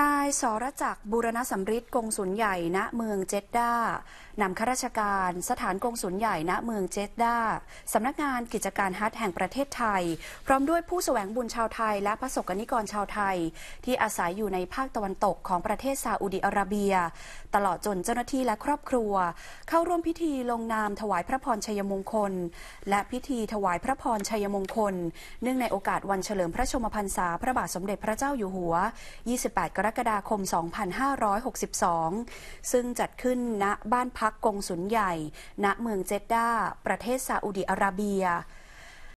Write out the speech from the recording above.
นายสรจักบุรณสัมฤทธิ์กงสุลใหญ่ณเมืองเจดดานำข้าราชการ สถานกงสุลใหญ่ณเมืองเจดดาสำนักงานกิจการฮัทแห่งประเทศไทย พร้อมด้วยผู้สแสวงบุญชาวไทย และพระสกนิกรชาวไทย ที่อาศัยอยู่ในภาคตะวันตกของประเทศซาอุดิอาระเบีย ตลอดจนเจ้าหน้าที่และครอบครัว เข้าร่วมพิธีลงนามถวายพระพรชัยมงคล และพิธีถวายพระพรชัยมงคลเนื่องในโอกาสวันเฉลิมพระชมพรรษาพระบาทสมเด็จพระเจ้าอยู่หัว 28กรรกฎาคม 2562 ซึ่งจัดขึ้นณบ้านพักกงสุลใหญ่ ณเมืองเจด้า ประเทศซาอุดิอาระเบีย